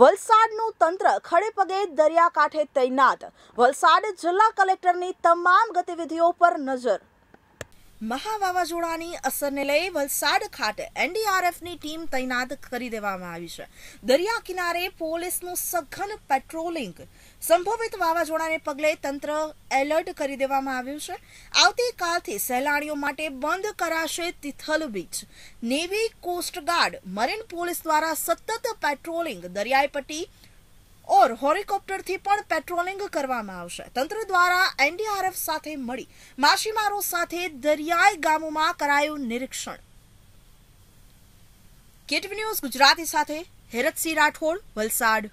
વલસાડનું તંત્ર ખડેપગે દરિયાકાંઠે તૈનાત વલસાડ જિલ્લા કલેક્ટરની તમામ ગતિવિધિઓ પર નજર મહા વાવાઝોડાની અસરને લઈ વલસાડ ખાતે એનડીઆરએફની ટીમ તૈનાત કરી દેવામાં આવી છે દરિયા કિનારે પોલીસનું સઘન પેટ્રોલિંગ સંભવિત વાવાઝોડાને પગલે તંત્ર એલર્ટ કરી દેવામાં આવ્યું છે આવતીકાલથી સહેલાણીઓ માટે બંધ કરાશે Tithal beach navy coastguard marine police દ્વારા સતત પેટ્રોલિંગ દરિયાઈ પટ્ટી ઓર હોલિકોપ્ટરથી પણ પેટ્રોલિંગ કરવામાં આવશે તંત્ર દ્વારા એનડીઆરએફ સાથે મળી માછીમારો સાથે દરિયાઈ ગામોમાં કરાયું નિરીક્ષણ કેટવી ન્યૂઝ ગુજરાતી સાથે હેરતસિંહ રાઠોડ વલસાડ